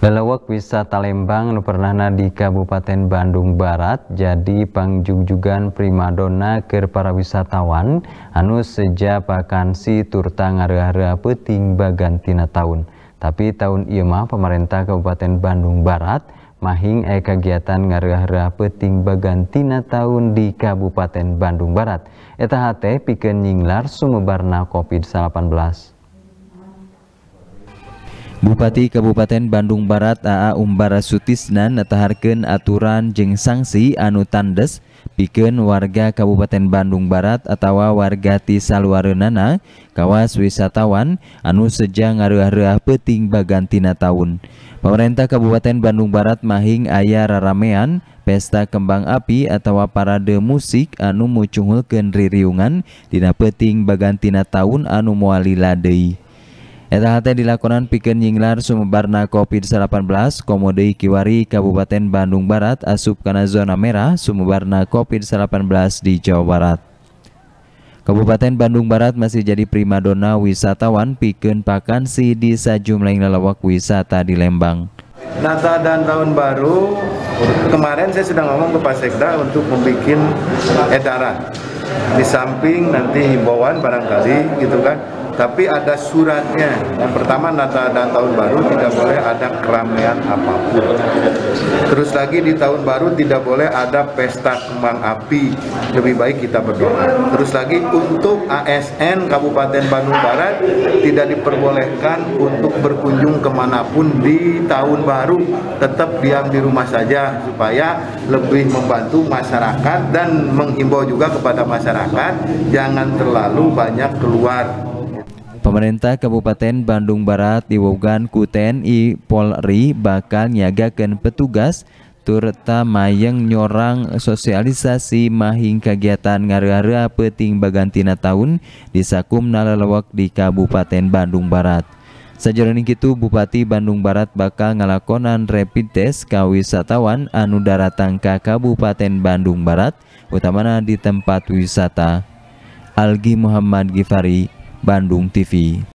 Lelewek wisata Lembang pernahna di Kabupaten Bandung Barat jadi pangjungjugan primadona ke para wisatawan anu sejak vakansi turta ngara-ngara peting bagantina tahun. Tapi tahun ieu mah pemerintah Kabupaten Bandung Barat mahing e kegiatan ngara-ngara peting bagantina tahun di Kabupaten Bandung Barat. Eta hate pikeun nyinglar sumebarna Covid-19. Bupati Kabupaten Bandung Barat AA Umbara Sutisnannataharken aturan jeng sanksi anu tandes piken warga Kabupaten Bandung Barat atau wargatisalwarna Kawas wisatawan anu sejak ngaru-rahah peting baggantina tahun pemerintah Kabupaten Bandung Barat mahing Ayh raramian pesta kembang api atau parade musik anu Muungul Kendriryungan Dina peting baggantina tahun anu muawali Ladei Etahate dilakukan piken nyinglar sumbarna COVID-19 Komode Kiwari Kabupaten Bandung Barat asup kana zona merah sumbarna COVID-19 di Jawa Barat. Kabupaten Bandung Barat masih jadi primadona wisatawan piken pakansi di sejumlah lelawak wisata di Lembang. Natal dan Tahun Baru kemarin saya sudah ngomong ke Pak Sekda untuk membuat edaran di samping nanti himbauan barangkali gitu kan tapi ada suratnya. Yang pertama Natal dan tahun baru tidak boleh ada keramaian apapun. Terus lagi di tahun baru tidak boleh ada pesta kembang api. Lebih baik kita berdoa. Terus lagi untuk ASN Kabupaten Bandung Barat tidak diperbolehkan untuk berkunjung kemanapun di tahun baru. Tetap diam di rumah saja supaya lebih membantu masyarakat dan menghimbau juga kepada masyarakat jangan terlalu banyak keluar Pemerintah Kabupaten Bandung Barat diwogan ku TNI Polri bakal nyagakan petugas terutama yang nyorang sosialisasi mahing kegiatan ngara-ngara peting bagantina tahun di Sakum Nalalawak di Kabupaten Bandung Barat. Sejalan itu, Bupati Bandung Barat bakal ngelakonan rapid test kawisatawan wisatawan anu daratang ke Kabupaten Bandung Barat, utamana di tempat wisata. Algi Muhammad Gifari Bandung TV